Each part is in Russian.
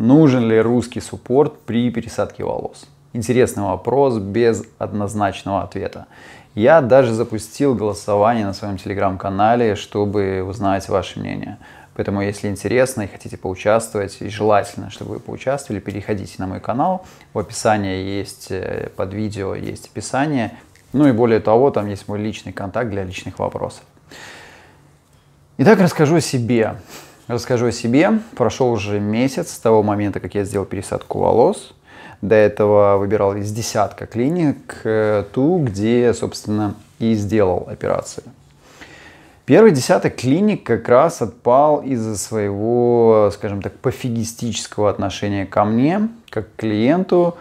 Нужен ли русский суппорт при пересадке волос? Интересный вопрос без однозначного ответа. Я даже запустил голосование на своем телеграм-канале, чтобы узнать ваше мнение. Поэтому, если интересно и хотите поучаствовать, и желательно, чтобы вы поучаствовали, переходите на мой канал. В описании есть, э, под видео есть описание. Ну и более того, там есть мой личный контакт для личных вопросов. Итак, расскажу о себе. Расскажу о себе. Прошел уже месяц с того момента, как я сделал пересадку волос. До этого выбирал из десятка клиник э, ту, где, собственно, и сделал операцию. Первый десяток клиник как раз отпал из-за своего, скажем так, пофигистического отношения ко мне, как к клиенту.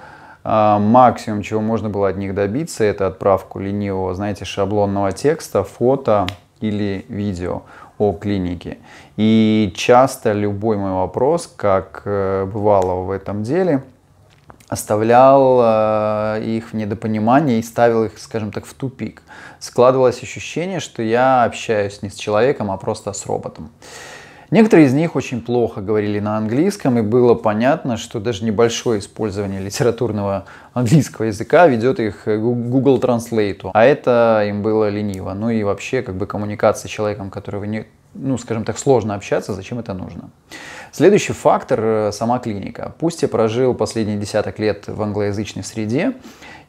А, максимум, чего можно было от них добиться, это отправку ленивого, знаете, шаблонного текста, фото или видео о клинике. И часто любой мой вопрос, как э, бывало в этом деле, оставлял э, их в недопонимании и ставил их, скажем так, в тупик. Складывалось ощущение, что я общаюсь не с человеком, а просто с роботом. Некоторые из них очень плохо говорили на английском, и было понятно, что даже небольшое использование литературного английского языка ведет их к Google Translate, а это им было лениво. Ну и вообще, как бы коммуникация с человеком, которого не, ну, скажем так, сложно общаться, зачем это нужно. Следующий фактор э, – сама клиника. Пусть я прожил последние десяток лет в англоязычной среде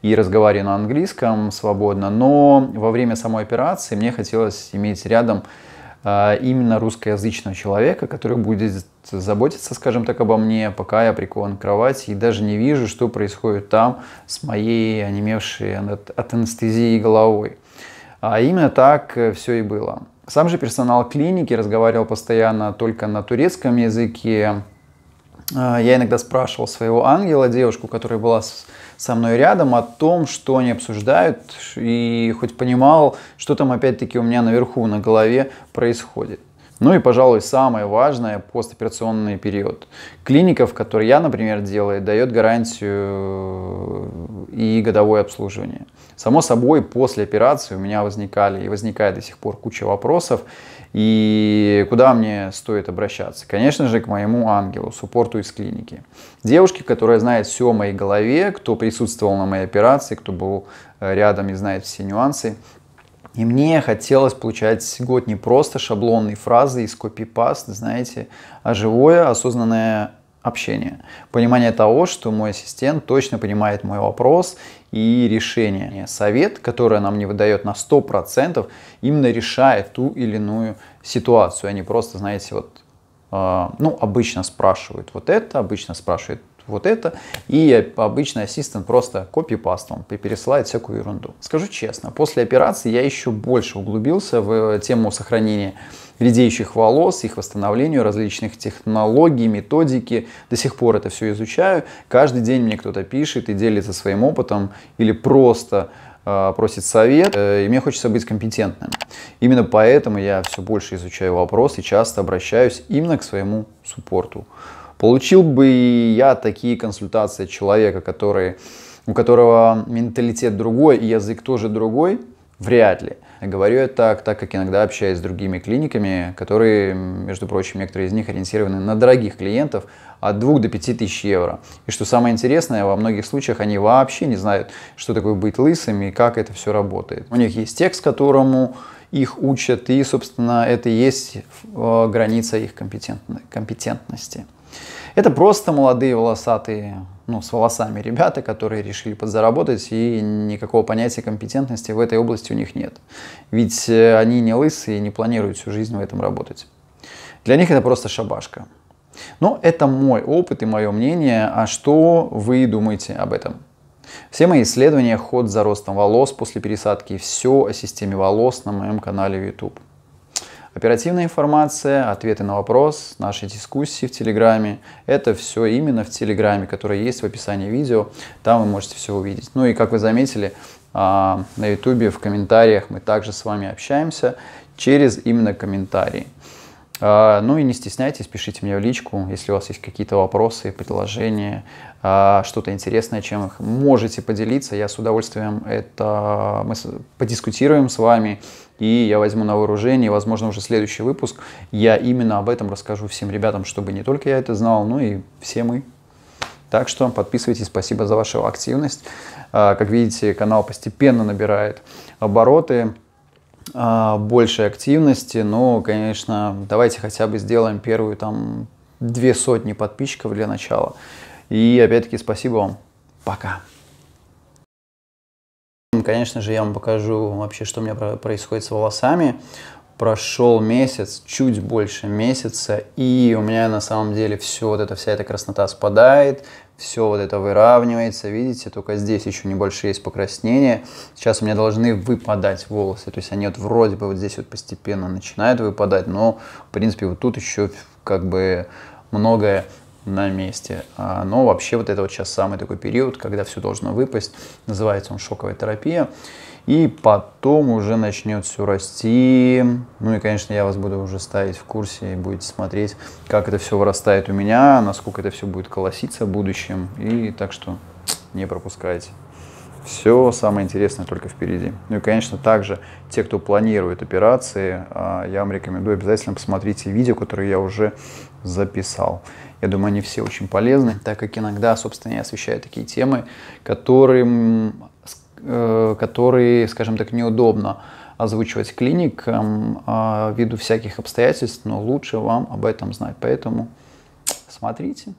и разговариваю на английском свободно, но во время самой операции мне хотелось иметь рядом а, именно русскоязычного человека, который будет заботиться, скажем так, обо мне, пока я прикован к кровати и даже не вижу, что происходит там с моей онемевшей от анестезии головой. А именно так э, все и было. Сам же персонал клиники разговаривал постоянно только на турецком языке, а, я иногда спрашивал своего ангела, девушку, которая была со мной рядом, о том, что они обсуждают, и хоть понимал, что там опять-таки у меня наверху на голове происходит. Ну и, пожалуй, самое важное – постоперационный период. Клиника, в которой я, например, делаю, дает гарантию э, и годовое обслуживание. Само собой, после операции у меня возникали и возникает до сих пор куча вопросов. И куда мне стоит обращаться? Конечно же, к моему ангелу, суппорту из клиники. Девушке, которая знает все о моей голове, кто присутствовал на моей операции, кто был э, рядом и знает все нюансы – и мне хотелось получать год не просто шаблонные фразы из копипаст, знаете, а живое, осознанное общение. Понимание того, что мой ассистент точно понимает мой вопрос и решение. Совет, который она мне выдает на 100%, именно решает ту или иную ситуацию, Они просто, знаете, вот, э, ну, обычно спрашивают вот это, обычно спрашивают вот это, и обычный ассистент просто копипастом и пересылает всякую ерунду. Скажу честно, после операции я еще больше углубился в э, тему сохранения редеющих волос, их восстановлению, различных технологий, методики. До сих пор это все изучаю. Каждый день мне кто-то пишет и делится своим опытом или просто э, просит совет, э, и мне хочется быть компетентным. Именно поэтому я все больше изучаю вопрос и часто обращаюсь именно к своему суппорту. Получил бы я такие консультации от человека, который, у которого менталитет другой и язык тоже другой? Вряд ли. Говорю я так, так как иногда общаюсь с другими клиниками, которые, между прочим, некоторые из них ориентированы на дорогих клиентов от 2 до 5 тысяч евро. И что самое интересное, во многих случаях они вообще не знают, что такое быть лысым и как это все работает. У них есть текст, которому их учат, и, собственно, это и есть э, граница их компетентности. Это просто молодые волосатые, ну, с волосами ребята, которые решили подзаработать, и никакого понятия компетентности в этой области у них нет. Ведь э, они не лысые и не планируют всю жизнь в этом работать. Для них это просто шабашка. Но это мой опыт и мое мнение, а что вы думаете об этом? Все мои исследования, ход за ростом волос после пересадки, все о системе волос на моем канале YouTube. Оперативная информация, ответы на вопрос, наши дискуссии в Телеграме. Это все именно в Телеграме, которое есть в описании видео. Там вы можете все увидеть. Ну и как вы заметили, а, на Ютубе в комментариях мы также с вами общаемся через именно комментарии. А, ну и не стесняйтесь, пишите мне в личку, если у вас есть какие-то вопросы, предложения, а, что-то интересное, чем их можете поделиться. Я с удовольствием это мы подискутируем с вами, и я возьму на вооружение, возможно, уже следующий выпуск. Я именно об этом расскажу всем ребятам, чтобы не только я это знал, но и все мы. Так что подписывайтесь, спасибо за вашу активность. А, как видите, канал постепенно набирает обороты. А, большей активности, но, конечно, давайте хотя бы сделаем первую там две сотни подписчиков для начала. И опять-таки спасибо вам. Пока. Конечно же, я вам покажу вообще, что у меня происходит с волосами. Прошел месяц, чуть больше месяца, и у меня на самом деле все вот эта вся эта краснота спадает, все вот это выравнивается, видите, только здесь еще небольшие есть покраснения. Сейчас у меня должны выпадать волосы, то есть они вот вроде бы вот здесь вот постепенно начинают выпадать, но, в принципе, вот тут еще как бы многое на месте. А, но вообще вот это вот сейчас самый такой период, когда все должно выпасть. Называется он шоковая терапия. И потом уже начнет все расти. Ну и, конечно, я вас буду уже ставить в курсе и будете смотреть, как это все вырастает у меня, насколько это все будет колоситься в будущем. И так что не пропускайте. Все самое интересное только впереди. Ну и, конечно, также те, кто планирует операции, а, я вам рекомендую обязательно посмотрите видео, которые я уже записал. Я думаю, они все очень полезны, так как иногда, собственно, я освещаю такие темы, которым, э, которые, скажем так, неудобно озвучивать клиникам а, ввиду всяких обстоятельств, но лучше вам об этом знать. Поэтому смотрите.